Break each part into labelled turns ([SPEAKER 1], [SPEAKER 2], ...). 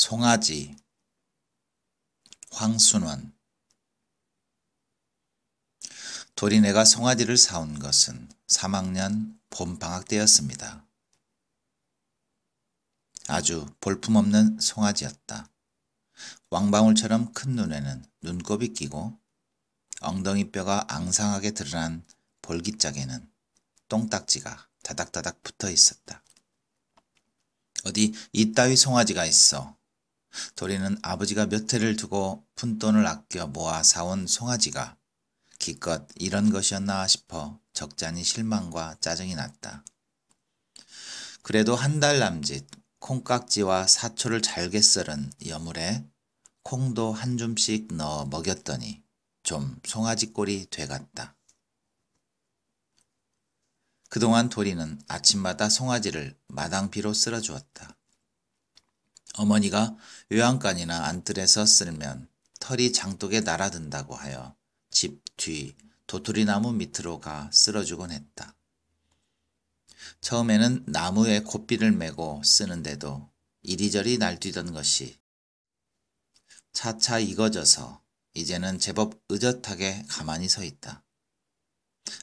[SPEAKER 1] 송아지 황순원 도리내가 송아지를 사온 것은 3학년 봄 방학 때였습니다. 아주 볼품없는 송아지였다. 왕방울처럼 큰 눈에는 눈곱이 끼고 엉덩이뼈가 앙상하게 드러난 볼기짝에는 똥딱지가 다닥다닥 붙어 있었다. 어디 이따위 송아지가 있어. 도리는 아버지가 몇 해를 두고 푼돈을 아껴 모아 사온 송아지가 기껏 이런 것이었나 싶어 적잖이 실망과 짜증이 났다. 그래도 한 달 남짓 콩깍지와 사초를 잘게 썰은 여물에 콩도 한 줌씩 넣어 먹였더니 좀 송아지 꼴이 돼갔다. 그동안 도리는 아침마다 송아지를 마당비로 쓸어주었다. 어머니가 외양간이나 안뜰에서 쓸면 털이 장독에 날아든다고 하여 집 뒤 도토리나무 밑으로 가 쓸어주곤 했다. 처음에는 나무에 곱비를 메고 쓰는데도 이리저리 날뛰던 것이 차차 익어져서 이제는 제법 의젓하게 가만히 서 있다.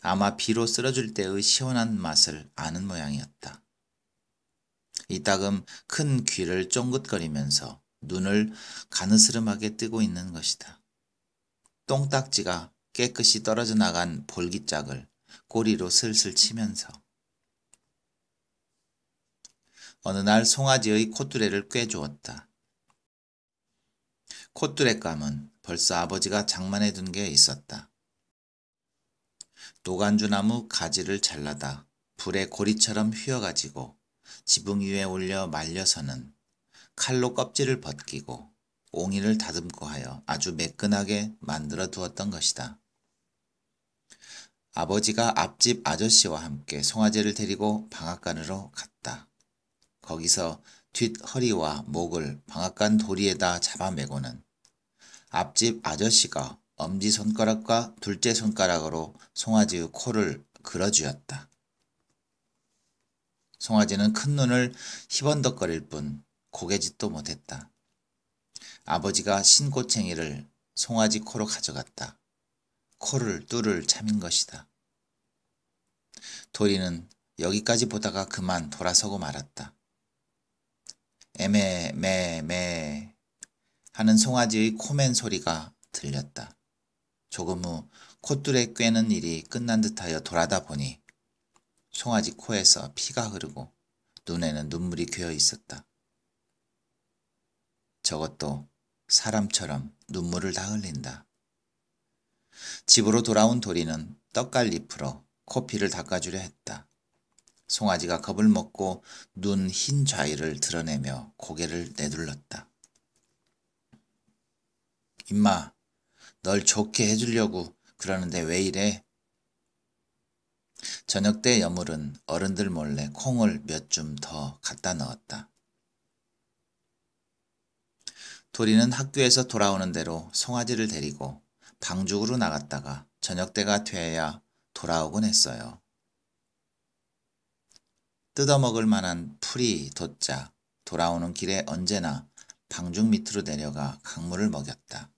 [SPEAKER 1] 아마 비로 쓸어줄 때의 시원한 맛을 아는 모양이었다. 이따금 큰 귀를 쫑긋거리면서 눈을 가느스름하게 뜨고 있는 것이다. 똥딱지가 깨끗이 떨어져 나간 볼기짝을 꼬리로 슬슬 치면서 어느 날 송아지의 콧뚜레를 꿰주었다. 콧뚜레감은 벌써 아버지가 장만해 둔 게 있었다. 노간주나무 가지를 잘라다 불에 고리처럼 휘어가지고 지붕 위에 올려 말려서는 칼로 껍질을 벗기고 옹이를 다듬고 하여 아주 매끈하게 만들어 두었던 것이다. 아버지가 앞집 아저씨와 함께 송아지를 데리고 방앗간으로 갔다. 거기서 뒷허리와 목을 방앗간 도리에다 잡아매고는 앞집 아저씨가 엄지손가락과 둘째 손가락으로 송아지의 코를 그려주었다 송아지는 큰 눈을 희번덕거릴 뿐 고개짓도 못했다. 아버지가 신고챙이를 송아지 코로 가져갔다. 코를 뚫을 참인 것이다. 도리는 여기까지 보다가 그만 돌아서고 말았다. 에메메메 하는 송아지의 코맨 소리가 들렸다. 조금 후 콧줄에 꿰는 일이 끝난 듯하여 돌아다 보니 송아지 코에서 피가 흐르고 눈에는 눈물이 괴어 있었다. 저것도 사람처럼 눈물을 다 흘린다. 집으로 돌아온 도리는 떡갈잎으로 코피를 닦아주려 했다. 송아지가 겁을 먹고 눈 흰 좌위를 드러내며 고개를 내둘렀다. 임마, 널 좋게 해주려고 그러는데 왜 이래? 저녁 때 여물은 어른들 몰래 콩을 몇 줌 더 갖다 넣었다. 도리는 학교에서 돌아오는 대로 송아지를 데리고 방죽으로 나갔다가 저녁 때가 돼야 돌아오곤 했어요. 뜯어먹을 만한 풀이 돋자 돌아오는 길에 언제나 방죽 밑으로 내려가 강물을 먹였다.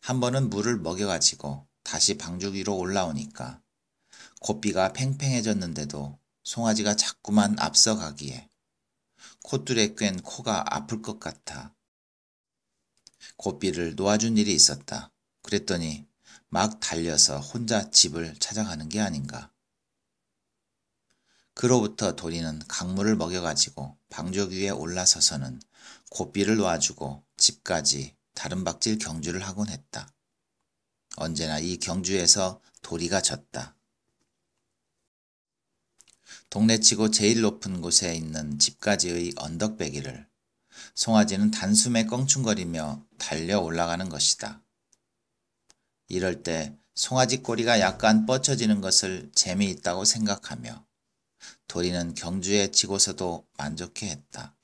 [SPEAKER 1] 한 번은 물을 먹여가지고 다시 방주위로 올라오니까 코비가 팽팽해졌는데도 송아지가 자꾸만 앞서가기에 콧줄에 꿰는 코가 아플 것 같아 코비를 놓아준 일이 있었다. 그랬더니 막 달려서 혼자 집을 찾아가는 게 아닌가. 그로부터 도리는 강물을 먹여가지고 방족 위에 올라서서는 고삐를 놓아주고 집까지 다른 박질 경주를 하곤 했다. 언제나 이 경주에서 도리가 졌다. 동네치고 제일 높은 곳에 있는 집까지의 언덕배기를 송아지는 단숨에 껑충거리며 달려 올라가는 것이다. 이럴 때 송아지 꼬리가 약간 뻗쳐지는 것을 재미있다고 생각하며 도리는 경주에 지고서도 만족해 했다.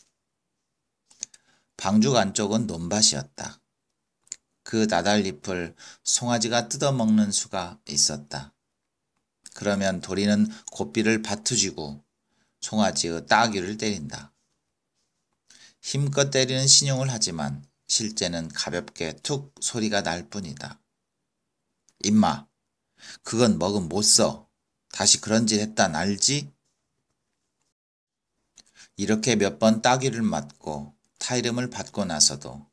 [SPEAKER 1] 방죽 안쪽은 논밭이었다. 그 나달잎을 송아지가 뜯어먹는 수가 있었다. 그러면 도리는 고삐를 바투지고 송아지의 따귀를 때린다. 힘껏 때리는 신용을 하지만 실제는 가볍게 툭 소리가 날 뿐이다. 임마, 그건 먹음 못 써. 다시 그런 짓했다날지 이렇게 몇 번 따귀를 맞고 타이름을 받고 나서도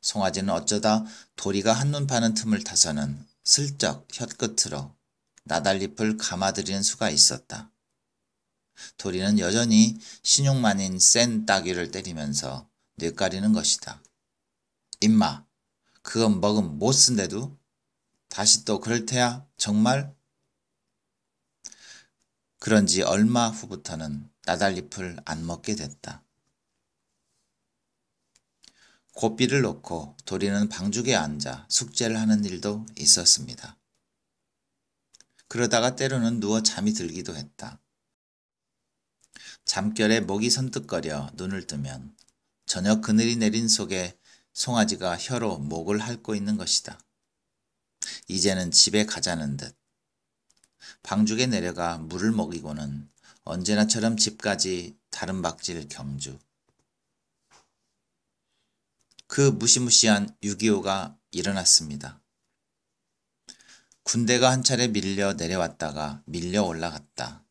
[SPEAKER 1] 송아지는 어쩌다 도리가 한눈 파는 틈을 타서는 슬쩍 혀끝으로 나달잎을 감아들이는 수가 있었다. 도리는 여전히 신용만인 센 따귀를 때리면서 뇌까리는 것이다. 임마, 그건 먹음 못쓴대도 다시 또 그럴 테야? 정말? 그런지 얼마 후부터는 나달잎을 안 먹게 됐다. 고삐를 놓고 도리는 방죽에 앉아 숙제를 하는 일도 있었습니다. 그러다가 때로는 누워 잠이 들기도 했다. 잠결에 목이 선뜩거려 눈을 뜨면 저녁 그늘이 내린 속에 송아지가 혀로 목을 핥고 있는 것이다. 이제는 집에 가자는 듯. 방죽에 내려가 물을 먹이고는 언제나처럼 집까지 다른 박질 경주. 그 무시무시한 6.25가 일어났습니다. 군대가 한 차례 밀려 내려왔다가 밀려 올라갔다.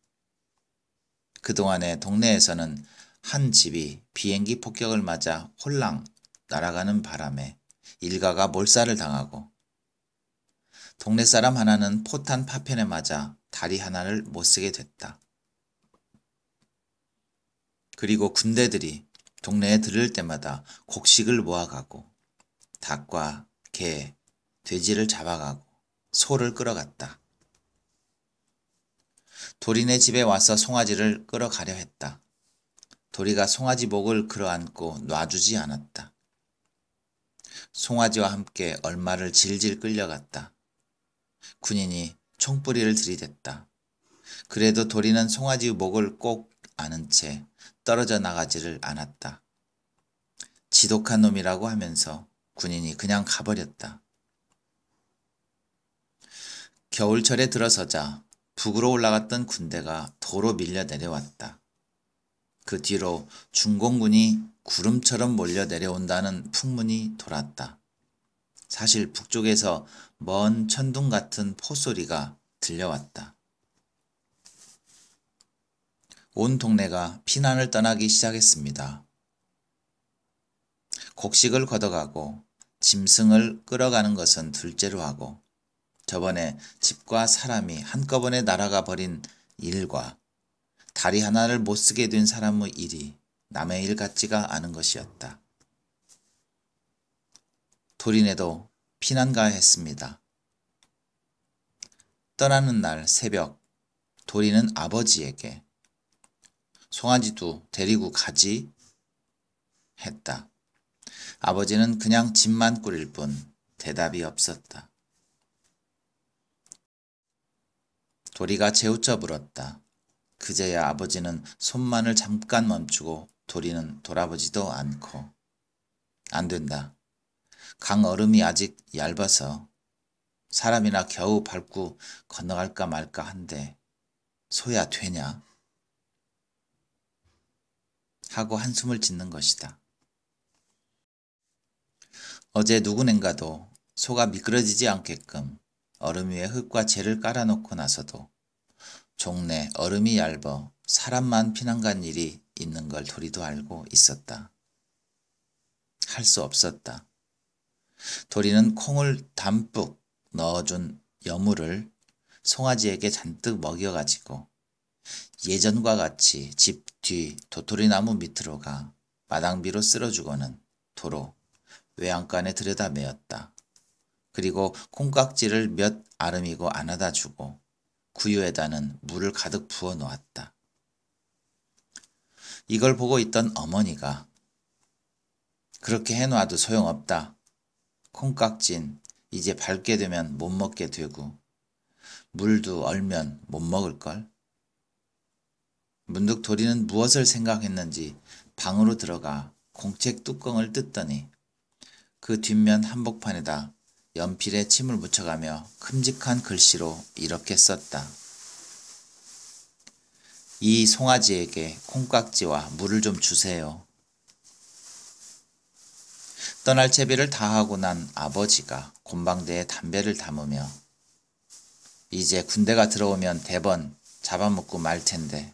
[SPEAKER 1] 그동안에 동네에서는 한 집이 비행기 폭격을 맞아 홀랑 날아가는 바람에 일가가 몰살을 당하고 동네 사람 하나는 포탄 파편에 맞아 다리 하나를 못 쓰게 됐다. 그리고 군대들이 동네에 들을 때마다 곡식을 모아가고 닭과 개, 돼지를 잡아가고 소를 끌어갔다. 도리네 집에 와서 송아지를 끌어가려 했다. 도리가 송아지 목을 끌어안고 놔주지 않았다. 송아지와 함께 얼마를 질질 끌려갔다. 군인이 총뿌리를 들이댔다. 그래도 도리는 송아지 목을 꼭 안은 채 떨어져 나가지를 않았다. 지독한 놈이라고 하면서 군인이 그냥 가버렸다. 겨울철에 들어서자 북으로 올라갔던 군대가 도로 밀려 내려왔다. 그 뒤로 중공군이 구름처럼 몰려 내려온다는 풍문이 돌았다. 사실 북쪽에서 먼 천둥 같은 포소리가 들려왔다. 온 동네가 피난을 떠나기 시작했습니다. 곡식을 걷어가고 짐승을 끌어가는 것은 둘째로 하고 저번에 집과 사람이 한꺼번에 날아가 버린 일과 다리 하나를 못 쓰게 된 사람의 일이 남의 일 같지가 않은 것이었다. 도리에도 피난가했습니다. 떠나는 날 새벽 도리는 아버지에게 송아지도 데리고 가지 했다. 아버지는 그냥 집만 꾸릴 뿐 대답이 없었다. 도리가 재우쳐 불었다 그제야 아버지는 손만을 잠깐 멈추고 도리는 돌아보지도 않고 안 된다. 강 얼음이 아직 얇아서 사람이나 겨우 밟고 건너갈까 말까 한데 소야 되냐? 하고 한숨을 짓는 것이다. 어제 누구낸가도 소가 미끄러지지 않게끔 얼음 위에 흙과 재를 깔아놓고 나서도 종래 얼음이 얇어 사람만 피난 간 일이 있는 걸 도리도 알고 있었다. 할 수 없었다. 도리는 콩을 담뿍 넣어준 여물을 송아지에게 잔뜩 먹여가지고 예전과 같이 집뒤 도토리나무 밑으로 가 마당비로 쓸어주고는 도로 외양간에 들여다 메었다 그리고 콩깍지를 몇 아름이고 안아다 주고 구유에다는 물을 가득 부어 놓았다. 이걸 보고 있던 어머니가 그렇게 해놔도 소용없다. 콩깍진 이제 밟게 되면 못 먹게 되고 물도 얼면 못 먹을걸. 문득 도리는 무엇을 생각했는지 방으로 들어가 공책 뚜껑을 뜯더니 그 뒷면 한복판에다 연필에 침을 묻혀가며 큼직한 글씨로 이렇게 썼다. 이 송아지에게 콩깍지와 물을 좀 주세요. 떠날 채비를 다하고 난 아버지가 곤방대에 담배를 담으며 이제 군대가 들어오면 대번 잡아먹고 말 텐데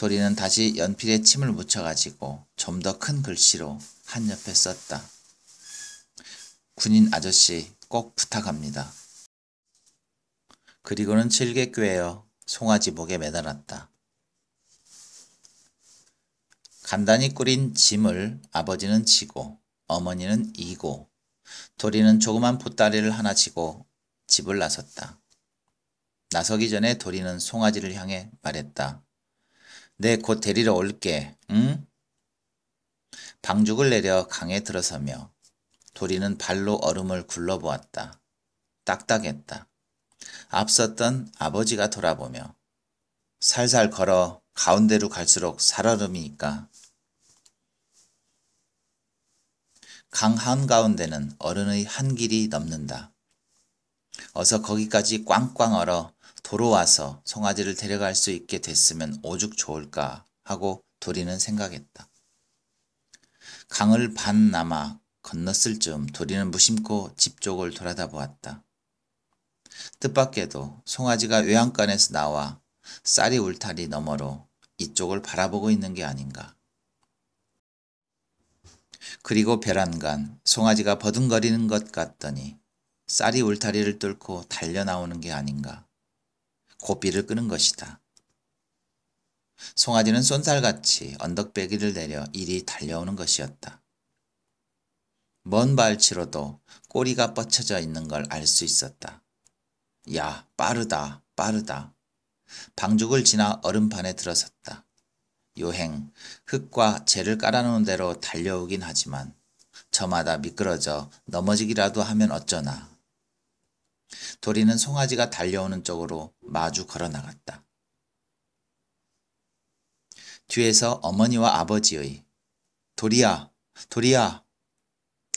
[SPEAKER 1] 도리는 다시 연필에 침을 묻혀가지고 좀 더 큰 글씨로 한 옆에 썼다. 군인 아저씨 꼭 부탁합니다. 그리고는 질게 꿰어 송아지 목에 매달았다. 간단히 꾸린 짐을 아버지는 지고 어머니는 이고 도리는 조그만 보따리를 하나 지고 집을 나섰다. 나서기 전에 도리는 송아지를 향해 말했다. 내곧 네, 데리러 올게. 응? 방죽을 내려 강에 들어서며 도리는 발로 얼음을 굴러보았다. 딱딱했다. 앞섰던 아버지가 돌아보며 살살 걸어 가운데로 갈수록 살얼음이니까. 강 한가운데는 어른의 한 길이 넘는다. 어서 거기까지 꽝꽝 얼어 도로 와서 송아지를 데려갈 수 있게 됐으면 오죽 좋을까 하고 도리는 생각했다. 강을 반 남아 건넜을 즈음 도리는 무심코 집 쪽을 돌아다 보았다. 뜻밖에도 송아지가 외양간에서 나와 쌀이 울타리 너머로 이쪽을 바라보고 있는 게 아닌가. 그리고 벼란간 송아지가 버둥거리는 것 같더니 쌀이 울타리를 뚫고 달려 나오는 게 아닌가. 고삐를 끄는 것이다. 송아지는 쏜살같이 언덕배기를 내려 이리 달려오는 것이었다. 먼 발치로도 꼬리가 뻗쳐져 있는 걸 알 수 있었다. 야, 빠르다, 빠르다. 방죽을 지나 얼음판에 들어섰다. 요행, 흙과 재를 깔아놓은 대로 달려오긴 하지만 저마다 미끄러져 넘어지기라도 하면 어쩌나. 도리는 송아지가 달려오는 쪽으로 마주 걸어 나갔다. 뒤에서 어머니와 아버지의 도리야, 도리야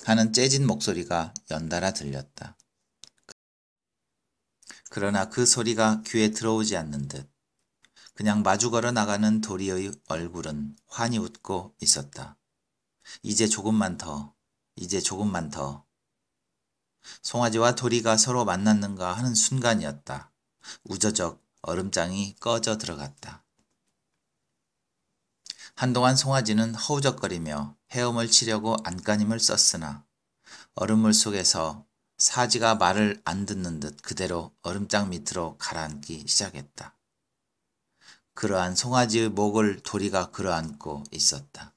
[SPEAKER 1] 하는 째진 목소리가 연달아 들렸다. 그러나 그 소리가 귀에 들어오지 않는 듯 그냥 마주 걸어 나가는 도리의 얼굴은 환히 웃고 있었다. 이제 조금만 더, 이제 조금만 더 송아지와 도리가 서로 만났는가 하는 순간이었다. 우저적 얼음장이 꺼져 들어갔다. 한동안 송아지는 허우적거리며 헤엄을 치려고 안간힘을 썼으나 얼음물 속에서 사지가 말을 안 듣는 듯 그대로 얼음장 밑으로 가라앉기 시작했다. 그러한 송아지의 목을 도리가 그러앉고 있었다.